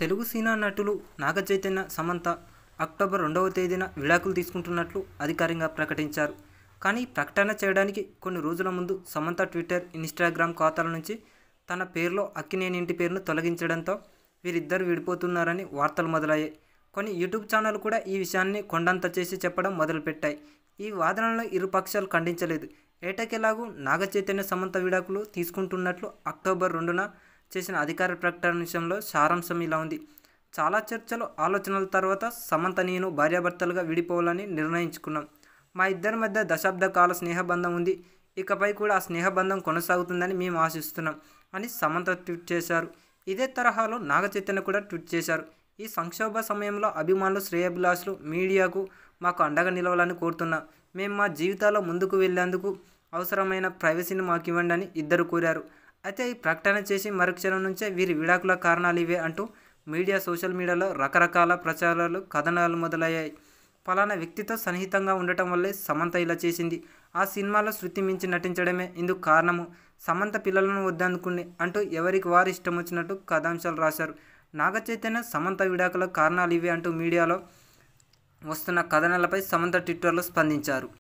Telugu cinema నటులు నాగ Chaitanya Samantha October రెండవ తేదీన విడాకులు తీసుకుంటున్నట్లు అధికారికంగా ప్రకటించారు కానీ ప్రకటన చేయడానికి కొన్ని రోజుల ముందు సమంత ట్విట్టర్ ఇన్స్టాగ్రామ్ ఖాతాల నుంచి తన పేరులో అక్కినేని ఇంటి పేరును తొలగించడంతో వీరిద్దరు విడిపోతున్నారని వార్తలు మొదలయ్యాయి కొన్ని యూట్యూబ్ ఛానల్ కూడా ఈ విషయాన్ని కొండంత చేసి చెప్పడం మొదలుపెట్టాయి ఈ వాదనలను ఇరు పక్షాలు ఖండించలేదు ఏటకెలాగూ నాగ చైతన్య సమంత విడాకులు తీసుకుంటున్నట్లు అక్టోబర్ రెండున చేసిన అధికార ప్రకటన విషయంలో సారాంశం ఇలా ఉంది చాలా చర్చలు ఆలోచనల తర్వాత సమంత నేను భార్యాభర్తలుగా విడిపోవాలని నిర్ణయించుకున్నాం మా ఇద్దరి మధ్య దశాబ్ద కాల స్నేహబంధం ఉంది ఇకపై కూడా ఆ స్నేహబంధం కొనసాగుతుందని మేము ఆశిస్తున్నాం అని సమంత ట్వీట్ చేశారు ఇదే తరహాలో నాగ చైతన్య కూడా ట్వీట్ చేశారు ఈ సంక్షోభ సమయంలో అభిమానులు శ్రేయభిలాషులు మీడియాకు మాకు అండగా నిలవాలని కోరుతున్నా మేము మా జీవితాల్లో ముందుకు వెళ్లేందుకు అవసరమైన ప్రైవసీని మాకు ఇవ్వండి అని ఇద్దరు కోరారు అయితే ఈ ప్రకటన చేసి మరుక్షణం నుంచే వీరి విడాకుల కారణాలు ఇవే అంటూ మీడియా సోషల్ మీడియాలో రకరకాల ప్రచారాలు కథనాలు మొదలయ్యాయి ఫలానా వ్యక్తితో సన్నిహితంగా ఉండటం వల్లే సమంత ఇలా చేసింది ఆ సినిమాలో శృతి మించి నటించడమే ఇందుకు కారణము సమంత పిల్లలను వద్దందుకుండి అంటూ ఎవరికి వారు ఇష్టం వచ్చినట్టు కథాంశాలు రాశారు నాగ చైతన్య సమంత విడాకుల కారణాలు ఇవే అంటూ మీడియాలో వస్తున్న కథనాలపై సమంత ట్విట్టర్లో స్పందించారు